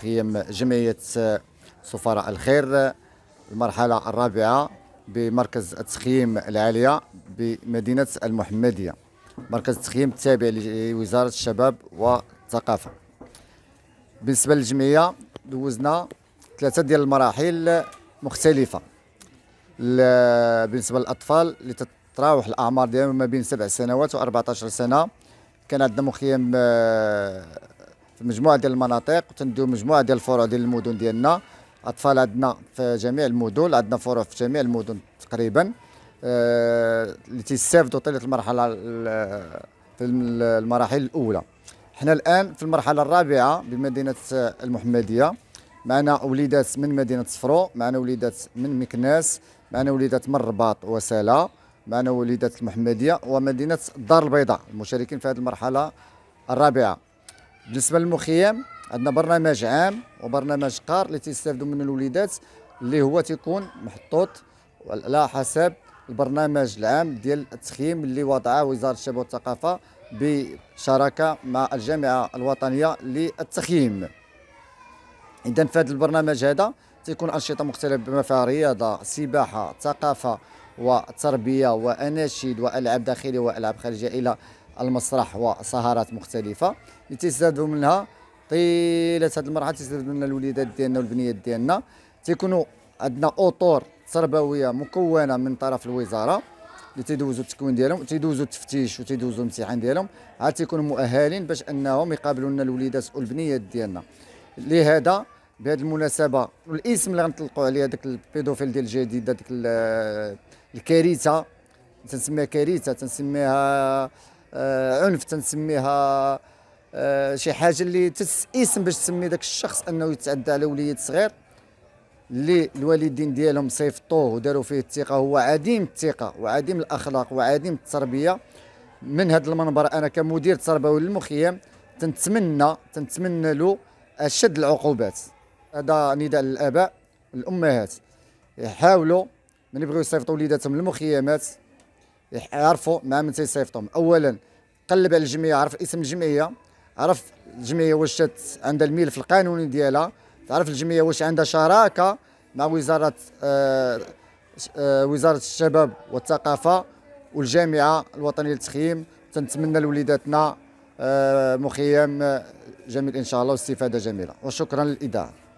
مخيم جمعية سفراء الخير المرحلة الرابعة بمركز التخييم العالية بمدينة المحمدية مركز التخييم التابع لوزارة الشباب والثقافة بالنسبة للجمعية دوزنا ثلاثة ديال المراحل مختلفة بالنسبة للأطفال اللي تتراوح الأعمار ديالهم ما بين سبع سنوات و14 سنة كان عندنا مخيم آه، في مجموعه ديال المناطق وتندو مجموعه ديال الفروع ديال المدن ديالنا اطفال عندنا في جميع المدن عندنا فروع في جميع المدن تقريبا آه، اللي تيستافدوا طيله المرحله في المراحل الاولى حنا الان في المرحله الرابعه بمدينه المحمديه معنا وليدات من مدينه صفرو معنا وليدات من مكناس معنا وليدات من الرباط وسالا معنا وليدات المحمديه ومدينه الدار البيضاء المشاركين في هذه المرحله الرابعه بالنسبه للمخيم عندنا برنامج عام وبرنامج قار اللي تيستافدوا منه الوليدات اللي هو تيكون محطوط على حسب البرنامج العام ديال التخييم اللي وضعه وزاره الشباب والثقافه بشراكه مع الجامعه الوطنيه للتخييم اذا في هذا البرنامج هذا تيكون انشطه مختلفه بما فيها رياضه سباحه ثقافه وتربيه واناشيد والعاب داخليه والعاب خارجيه الى المسرح وسهرات مختلفه اللي تيستافدوا منها طيله هذه المرحله تيستافدوا منها الوليدات ديالنا والبنيات ديالنا تيكونوا عندنا اطور تربويه مكونه من طرف الوزاره اللي تيدوزوا التكوين ديالهم تيدوزوا التفتيش وتيدوزوا الامتحان ديالهم عاد تيكونوا مؤهلين باش انهم يقابلوا لنا الوليدات والبنيات ديالنا لهذا بهذه المناسبه والاسم اللي غنطلقوا عليه هذاك البيدوفيل ديال الجديد هذيك الكارثه تنسميها كارثه تنسميها آه، عنف تنسميها آه، شي حاجه اللي اسم باش تسمي ذاك الشخص انه يتعدى على وليد صغير اللي الوالدين ديالهم صيفطوه وداروا فيه الثقه هو عديم الثقه وعديم الاخلاق وعديم التربيه من هذا المنبر انا كمدير تربوي للمخيم تنتمنى تنتمنى له اشد العقوبات هذا نداء للاباء الامهات يحاولوا من يبغيو يصيفطوا وليداتهم للمخيمات يعرفوا مع من تيصيفطهم اولا قلب على الجمعيه عرف اسم الجمعيه عرف الجمعيه واش عندها الملف القانوني ديالها تعرف الجمعيه واش عندها شراكه مع وزاره آه آه وزاره الشباب والثقافه والجامعه الوطنيه للتخييم تنتمنى لوليداتنا آه مخيم جميل ان شاء الله واستفاده جميله وشكرا للاذاعه